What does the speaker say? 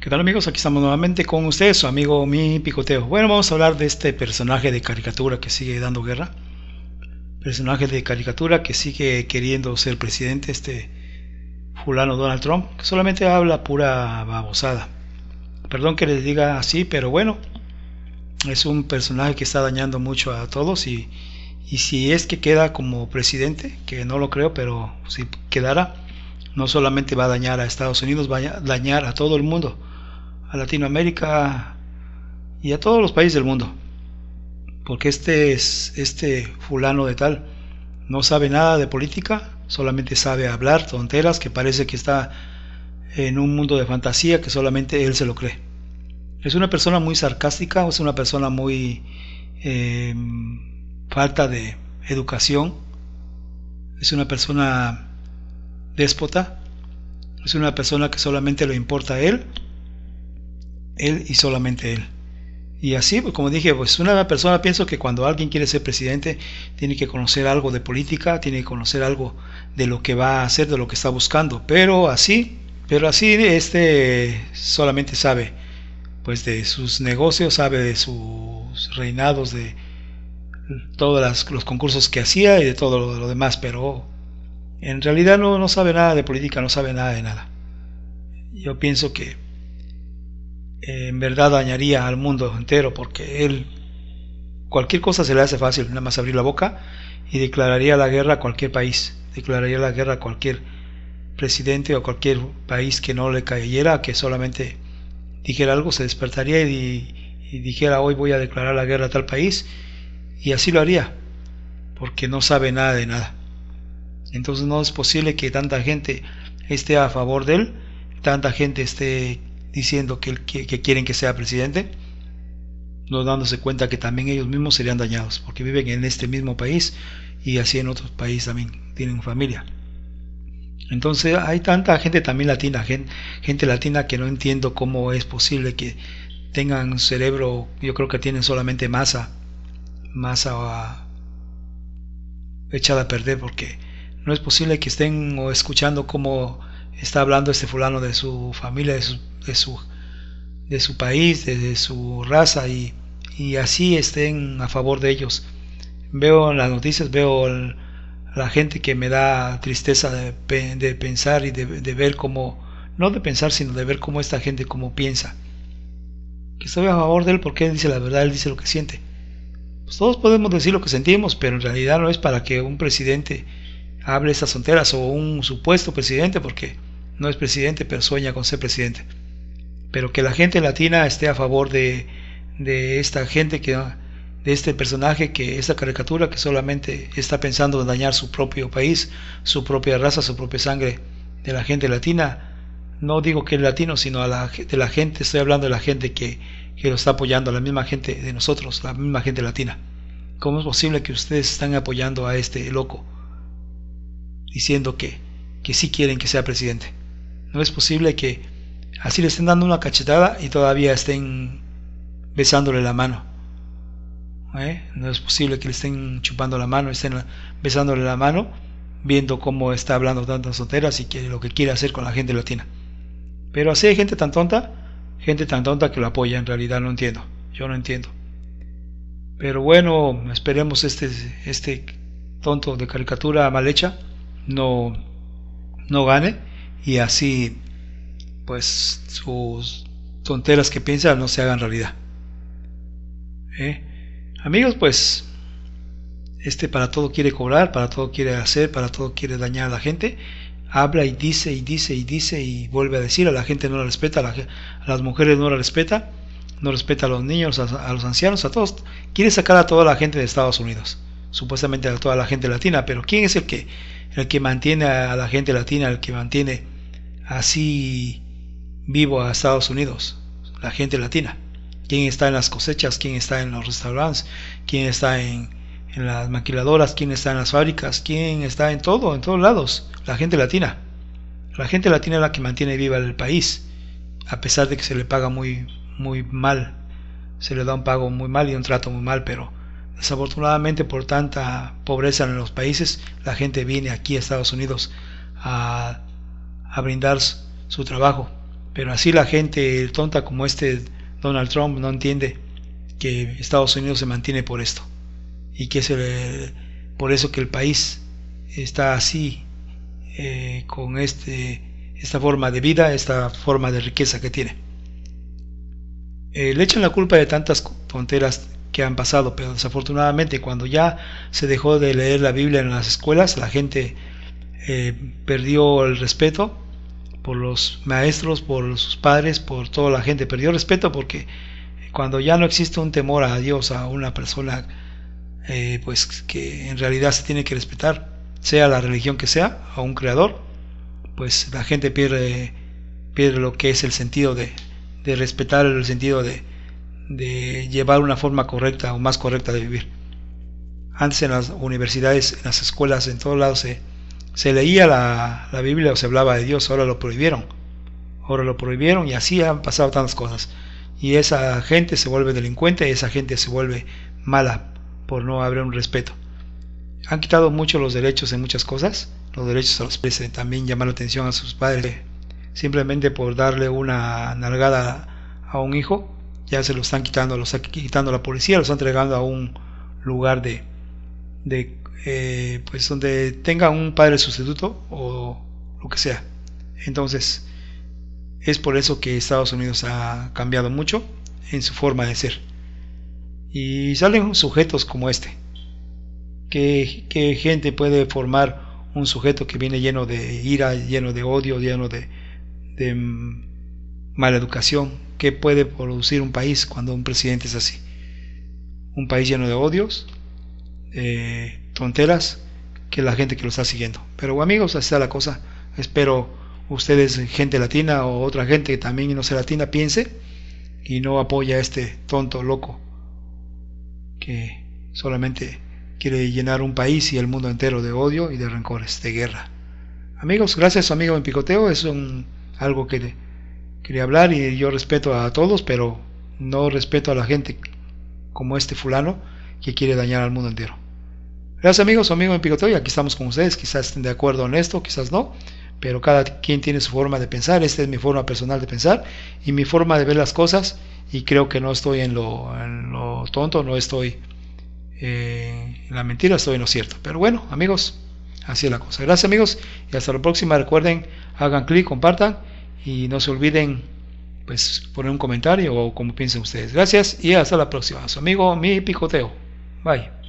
¿Qué tal amigos? Aquí estamos nuevamente con ustedes, su amigo Mi Picoteo. Bueno, vamos a hablar de este personaje de caricatura que sigue dando guerra. Personaje de caricatura que sigue queriendo ser presidente, este fulano Donald Trump, que solamente habla pura babosada. Perdón que les diga así, pero bueno, es un personaje que está dañando mucho a todos y, y si es que queda como presidente, que no lo creo, pero si quedara, no solamente va a dañar a Estados Unidos, va a dañar a todo el mundo, a Latinoamérica y a todos los países del mundo. Porque este es este fulano de tal no sabe nada de política, solamente sabe hablar tonteras que parece que está en un mundo de fantasía que solamente él se lo cree. Es una persona muy sarcástica, es una persona muy eh, falta de educación, es una persona déspota, es una persona que solamente le importa a él, él y solamente él. Y así, pues, como dije, pues una persona pienso que cuando alguien quiere ser presidente tiene que conocer algo de política, tiene que conocer algo de lo que va a hacer, de lo que está buscando, pero así, pero así este solamente sabe pues de sus negocios, sabe de sus reinados, de todos los concursos que hacía y de todo lo, lo demás, pero en realidad no, no sabe nada de política, no sabe nada de nada. Yo pienso que eh, en verdad dañaría al mundo entero porque él cualquier cosa se le hace fácil, nada más abrir la boca y declararía la guerra a cualquier país, declararía la guerra a cualquier presidente o cualquier país que no le cayera, que solamente dijera algo, se despertaría y dijera hoy voy a declarar la guerra a tal país y así lo haría, porque no sabe nada de nada. Entonces no es posible que tanta gente esté a favor de él, tanta gente esté diciendo que, quieren que sea presidente, no dándose cuenta que también ellos mismos serían dañados, porque viven en este mismo país y así en otros países también tienen familia. Entonces hay tanta gente también latina, gente, latina que no entiendo cómo es posible que tengan cerebro, yo creo que tienen solamente masa, masa ah, echada a perder porque no es posible que estén escuchando cómo está hablando este fulano de su familia, de su, de su, país, de, su raza y, así estén a favor de ellos. Veo en las noticias, veo la gente que me da tristeza de, de pensar y de, ver cómo, no de pensar, sino de ver cómo esta gente cómo piensa. Que estoy a favor de él porque él dice la verdad, él dice lo que siente. Pues todos podemos decir lo que sentimos, pero en realidad no es para que un presidente hable estas sonteras o un supuesto presidente, porque no es presidente, pero sueña con ser presidente. Pero que la gente latina esté a favor de, de esta gente, que, de este personaje, que esta caricatura que solamente está pensando en dañar su propio país, su propia raza, su propia sangre de la gente latina. No digo que el latino, sino a la, de la gente, estoy hablando de la gente que, que lo está apoyando, la misma gente de nosotros, la misma gente latina. ¿Cómo es posible que ustedes están apoyando a este loco? diciendo que, que sí quieren que sea presidente. No es posible que así le estén dando una cachetada y todavía estén besándole la mano. ¿eh? No es posible que le estén chupando la mano, estén besándole la mano, viendo cómo está hablando tantas soteras y lo que quiere hacer con la gente latina. Pero así hay gente tan tonta, gente tan tonta que lo apoya, en realidad no entiendo, yo no entiendo. Pero bueno, esperemos este, este tonto de caricatura mal hecha no, no gane y así pues sus tonteras que piensan no se hagan realidad. ¿Eh? Amigos, pues este para todo quiere cobrar, para todo quiere hacer, para todo quiere dañar a la gente. Habla y dice y dice y dice y vuelve a decir, a la gente no la respeta, a, las mujeres no la respeta, no respeta a los niños, a, los ancianos, a todos. Quiere sacar a toda la gente de Estados Unidos, supuestamente a toda la gente latina, pero ¿quién es el que el que mantiene a la gente latina, el que mantiene así vivo a Estados Unidos, la gente latina. ¿Quién está en las cosechas? ¿Quién está en los restaurantes? ¿Quién está en, las maquiladoras? ¿Quién está en las fábricas? ¿Quién está en todo, en todos lados? La gente latina. La gente latina es la que mantiene viva el país, a pesar de que se le paga muy, muy mal, se le da un pago muy mal y un trato muy mal, pero desafortunadamente por tanta pobreza en los países, la gente viene aquí a Estados Unidos a, a brindar su trabajo. Pero así la gente tonta como este Donald Trump no entiende que Estados Unidos se mantiene por esto y que es por eso que el país está así eh, con este, esta forma de vida, esta forma de riqueza que tiene. Eh, le echan la culpa de tantas fronteras que han pasado, pero desafortunadamente cuando ya se dejó de leer la Biblia en las escuelas, la gente eh, perdió el respeto por los maestros, por sus padres, por toda la gente, perdió el respeto porque cuando ya no existe un temor a Dios, a una persona, eh, pues que en realidad se tiene que respetar, sea la religión que sea, a un creador, pues la gente pierde, pierde lo que es el sentido de, de respetar, el sentido de, de llevar una forma correcta o más correcta de vivir. Antes en las universidades, en las escuelas, en todos lados se, se leía la, Biblia o se hablaba de Dios, ahora lo prohibieron. Ahora lo prohibieron y así han pasado tantas cosas. Y esa gente se vuelve delincuente, y esa gente se vuelve mala por no haber un respeto. Han quitado mucho los derechos en muchas cosas, los derechos a los padres, eh, también llamar la atención a sus padres, eh, simplemente por darle una nalgada a un hijo, ya se lo están quitando, los está quitando la policía, los están entregando a un lugar de, de eh, pues donde tenga un padre sustituto o lo que sea. Entonces, es por eso que Estados Unidos ha cambiado mucho en su forma de ser. Y salen sujetos como este. ¿Qué, qué gente puede formar un sujeto que viene lleno de ira, lleno de odio, lleno de mala educación qué puede producir un país cuando un presidente es así. Un país lleno de odios, de tonteras, que la gente que lo está siguiendo. Pero amigos, así está la cosa. Espero ustedes, gente latina o otra gente que también no sea latina, piense y no apoya a este tonto loco que solamente quiere llenar un país y el mundo entero de odio y de rencores, de guerra. Amigos, gracias amigo en picoteo, es un, algo que quería hablar y yo respeto a todos, pero no respeto a la gente como este fulano que quiere dañar al mundo entero. Gracias amigos, amigo en Picoteo aquí estamos con ustedes, quizás estén de acuerdo en esto, quizás no, pero cada quien tiene su forma de pensar, esta es mi forma personal de pensar y mi forma de ver las cosas y creo que no estoy en lo, en lo tonto, no estoy eh, en la mentira, estoy en lo cierto. Pero bueno amigos, así es la cosa. Gracias amigos y hasta la próxima, recuerden, hagan clic, compartan y no se olviden pues poner un comentario o como piensen ustedes. Gracias y hasta la próxima. Su amigo, mi picoteo. Bye.